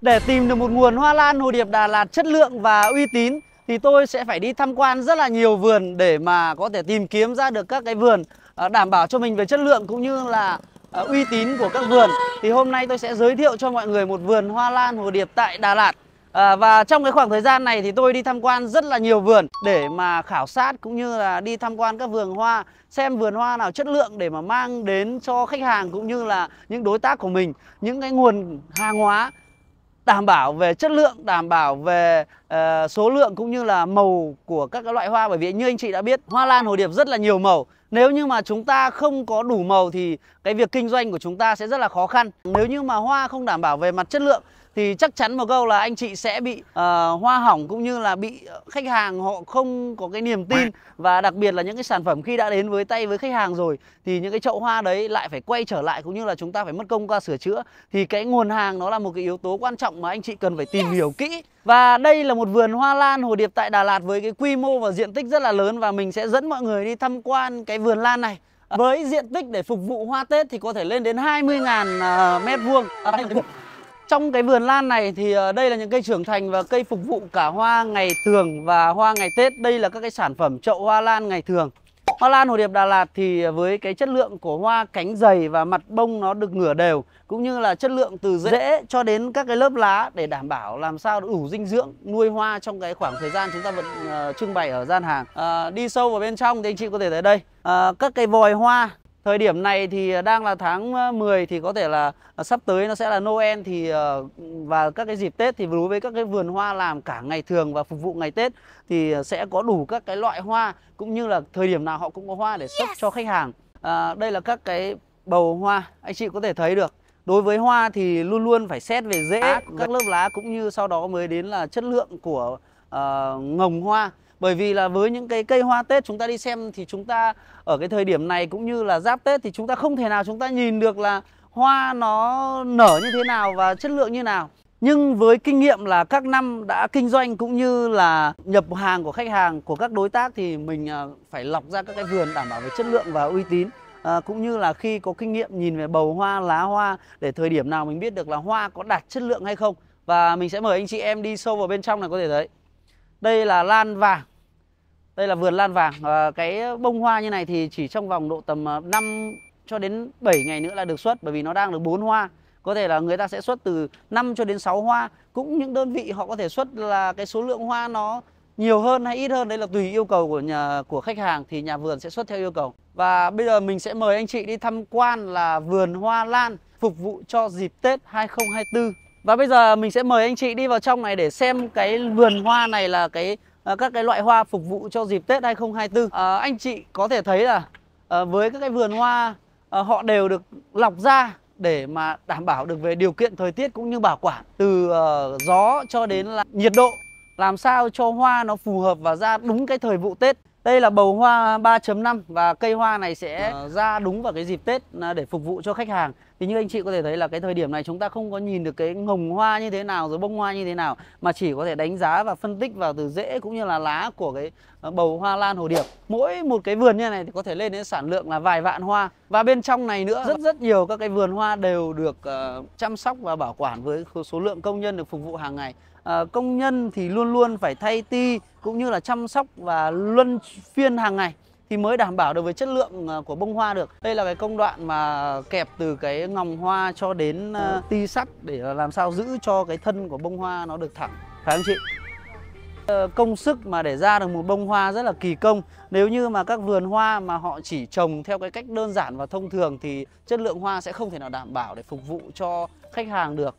Để tìm được một nguồn hoa lan hồ điệp Đà Lạt chất lượng và uy tín thì tôi sẽ phải đi tham quan rất là nhiều vườn để mà có thể tìm kiếm ra được các cái vườn ờ, đảm bảo cho mình về chất lượng cũng như là ờ, uy tín của các vườn. Thì hôm nay tôi sẽ giới thiệu cho mọi người một vườn hoa lan hồ điệp tại Đà Lạt. À, và trong cái khoảng thời gian này thì tôi đi tham quan rất là nhiều vườn để mà khảo sát cũng như là đi tham quan các vườn hoa xem vườn hoa nào chất lượng để mà mang đến cho khách hàng cũng như là những đối tác của mình những cái nguồn hàng hóa đảm bảo về chất lượng đảm bảo về uh, số lượng cũng như là màu của các loại hoa bởi vì như anh chị đã biết hoa lan hồ điệp rất là nhiều màu nếu như mà chúng ta không có đủ màu thì cái việc kinh doanh của chúng ta sẽ rất là khó khăn nếu như mà hoa không đảm bảo về mặt chất lượng thì chắc chắn một câu là anh chị sẽ bị uh, hoa hỏng cũng như là bị khách hàng họ không có cái niềm tin và đặc biệt là những cái sản phẩm khi đã đến với tay với khách hàng rồi thì những cái chậu hoa đấy lại phải quay trở lại cũng như là chúng ta phải mất công qua sửa chữa thì cái nguồn hàng nó là một cái yếu tố quan trọng mà anh chị cần phải tìm yes. hiểu kỹ và đây là một vườn hoa lan hồ điệp tại Đà Lạt với cái quy mô và diện tích rất là lớn và mình sẽ dẫn mọi người đi tham quan cái vườn lan này với diện tích để phục vụ hoa Tết thì có thể lên đến 20.000 uh, ờ, mét vuông. À, trong cái vườn lan này thì ờ, đây là những cây trưởng thành và cây phục vụ cả hoa ngày thường và hoa ngày Tết. Đây là các cái sản phẩm chậu hoa lan ngày thường. Hoa lan hồ điệp Đà Lạt thì ờ, với cái chất lượng của hoa cánh dày và mặt bông nó được ngửa đều cũng như là chất lượng từ rễ cho đến các cái lớp lá để đảm bảo làm sao đủ dinh dưỡng nuôi hoa trong cái khoảng thời gian chúng ta vẫn uh, trưng bày ở gian hàng. Uh, đi sâu vào bên trong thì anh chị có thể thấy đây uh, các cái vòi hoa Thời điểm này thì ờ, đang là tháng 10 ờ, thì có thể là ờ, sắp tới nó sẽ là Noel thì và các cái dịp Tết thì đối với các cái vườn hoa làm cả ngày thường và phục vụ ngày Tết thì sẽ có đủ các cái loại hoa cũng như là thời điểm nào họ cũng có hoa để shop cho khách hàng. À, đây là các cái bầu hoa anh chị có thể thấy được đối với hoa thì luôn luôn phải xét về rễ các dạ. lớp lá cũng như sau đó mới đến là chất lượng của uh, ngồng hoa bởi vì là với những cái cây hoa tết chúng ta đi xem thì chúng ta ở cái thời điểm này cũng như là giáp tết thì chúng ta không thể nào chúng ta nhìn được là hoa nó nở như thế nào và chất lượng như nào nhưng với kinh nghiệm là các năm đã kinh doanh cũng như là nhập hàng của khách hàng của các đối tác thì mình à, phải lọc ra các cái vườn đảm bảo về chất lượng và uy tín à, cũng như là khi có kinh nghiệm nhìn về bầu hoa lá hoa để thời điểm nào mình biết được là hoa có đạt chất lượng hay không và mình sẽ mời anh chị em đi sâu vào bên trong này có thể thấy đây là lan vàng Đây là vườn lan vàng à, Cái bông hoa như này thì chỉ trong vòng độ tầm 5 ờ, cho đến 7 ngày nữa là được xuất Bởi vì nó đang được bốn hoa Có thể là người ta sẽ xuất từ 5 cho đến 6 hoa Cũng những đơn vị họ có thể xuất là cái số lượng hoa nó nhiều hơn hay ít hơn đấy là tùy yêu cầu của nhà của khách hàng thì nhà vườn sẽ xuất theo yêu cầu. Và bây giờ mình sẽ mời anh chị đi tham quan là vườn hoa lan phục vụ cho dịp Tết 2024. Và bây giờ mình sẽ mời anh chị đi vào trong này để xem cái vườn hoa này là cái ờ, các cái loại hoa phục vụ cho dịp Tết 2024. À, ờ, anh chị có thể thấy là à, với các cái vườn hoa à, họ đều được lọc ra để mà đảm bảo được về điều kiện thời tiết cũng như bảo quản từ uh, gió cho đến là nhiệt độ làm sao cho hoa nó phù hợp và ra đúng cái thời vụ Tết đây là bầu hoa 3.5 và cây hoa này sẽ dạ. ra đúng vào cái dịp Tết à, để phục vụ cho khách hàng. Thì như anh chị có thể thấy là cái thời điểm này chúng ta không có nhìn được cái hồng hoa như thế nào rồi bông hoa như thế nào mà chỉ có thể đánh giá và phân tích vào từ rễ cũng như là lá của cái Ờ, bầu hoa lan hồ điệp mỗi một cái vườn như này thì có thể lên đến sản lượng là vài vạn hoa và bên trong này nữa rất rất nhiều các cái vườn hoa đều được uh, chăm sóc và bảo quản với số lượng công nhân được phục vụ hàng ngày uh, công nhân thì luôn luôn phải thay ti cũng như là chăm sóc và luân phiên hàng ngày thì mới đảm bảo được với chất lượng của bông hoa được. Đây là cái công đoạn mà kẹp từ cái ngòng hoa cho đến ti sắt để làm sao giữ cho cái thân của bông hoa nó được thẳng. Phải không chị? Ờ, công sức mà để ra được một bông hoa rất là kỳ công Nếu như mà các vườn hoa mà họ chỉ trồng theo cái cách đơn giản và thông thường Thì chất lượng hoa sẽ không thể nào đảm bảo để phục vụ cho khách hàng được